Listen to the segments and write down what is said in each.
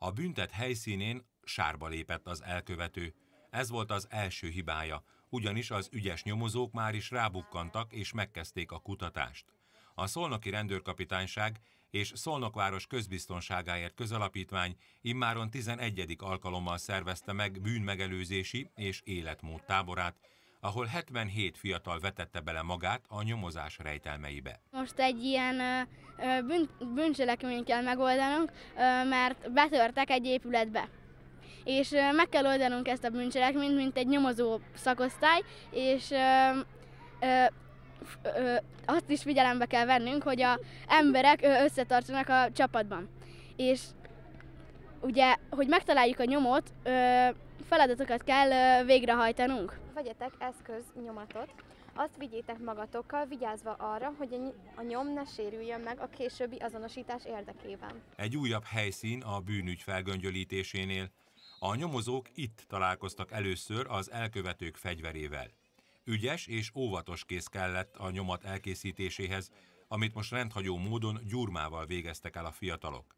A büntet helyszínén sárba lépett az elkövető. Ez volt az első hibája, ugyanis az ügyes nyomozók már is rábukkantak és megkezdték a kutatást. A szolnoki rendőrkapitányság és Szolnokváros közbiztonságáért közalapítvány immáron 11. alkalommal szervezte meg bűnmegelőzési és életmód táborát, ahol 77 fiatal vetette bele magát a nyomozás rejtelmeibe. Most egy ilyen bűn, bűncselekményt kell megoldanunk, mert betörtek egy épületbe. És meg kell oldanunk ezt a bűncselekményt, mint egy nyomozó szakosztály, és azt is figyelembe kell vennünk, hogy a emberek összetartsanak a csapatban. És ugye, hogy megtaláljuk a nyomot, feladatokat kell végrehajtanunk. Vegyetek eszköznyomatot, azt vigyétek magatokkal, vigyázva arra, hogy a nyom ne sérüljön meg a későbbi azonosítás érdekében. Egy újabb helyszín a bűnügy felgöngyölítésénél. A nyomozók itt találkoztak először az elkövetők fegyverével. Ügyes és óvatos kész kellett a nyomat elkészítéséhez, amit most rendhagyó módon gyurmával végeztek el a fiatalok.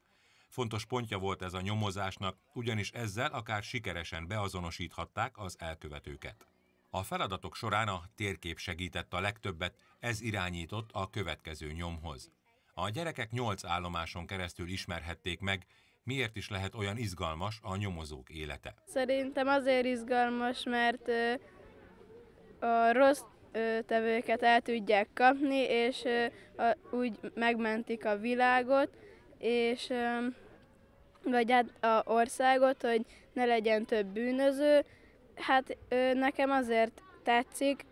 Fontos pontja volt ez a nyomozásnak, ugyanis ezzel akár sikeresen beazonosíthatták az elkövetőket. A feladatok során a térkép segített a legtöbbet, ez irányított a következő nyomhoz. A gyerekek nyolc állomáson keresztül ismerhették meg, miért is lehet olyan izgalmas a nyomozók élete. Szerintem azért izgalmas, mert a rossz tevőket el tudják kapni, és úgy megmentik a világot, és vagy át a országot, hogy ne legyen több bűnöző. Hát nekem azért tetszik,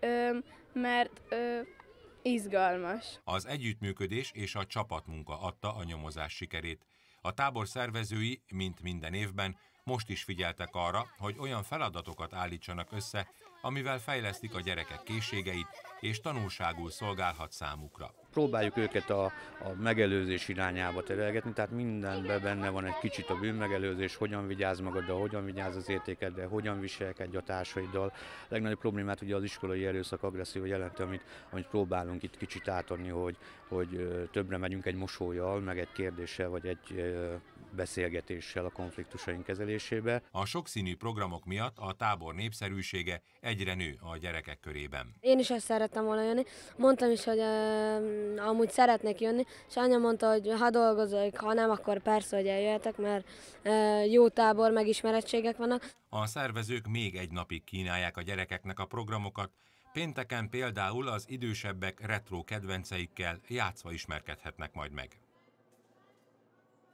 mert izgalmas. Az együttműködés és a csapatmunka adta a nyomozás sikerét. A tábor szervezői, mint minden évben, most is figyeltek arra, hogy olyan feladatokat állítsanak össze, amivel fejlesztik a gyerekek készségeit, és tanulságul szolgálhat számukra. Próbáljuk őket a, a megelőzés irányába terelgetni, tehát mindenben benne van egy kicsit a bűnmegelőzés, hogyan vigyáz magadra, hogyan vigyáz az értékedre, hogyan viselkedj a társaiddal. A legnagyobb problémát ugye az iskolai erőszak agresszió jelenti, amit, amit próbálunk itt kicsit átadni, hogy, hogy többre megyünk egy mosolyjal, meg egy kérdéssel, vagy egy beszélgetéssel a konfliktusaink kezelésébe. A sokszínű programok miatt a tábor népszerűsége egyre nő a gyerekek körében. Én is ezt szerettem volna jönni. Mondtam is, hogy uh, amúgy szeretnék jönni, és anya mondta, hogy ha dolgozok, ha nem, akkor persze, hogy eljöhetek, mert uh, jó tábor, megismerettségek vannak. A szervezők még egy napig kínálják a gyerekeknek a programokat, Pénteken például az idősebbek retro kedvenceikkel játszva ismerkedhetnek majd meg.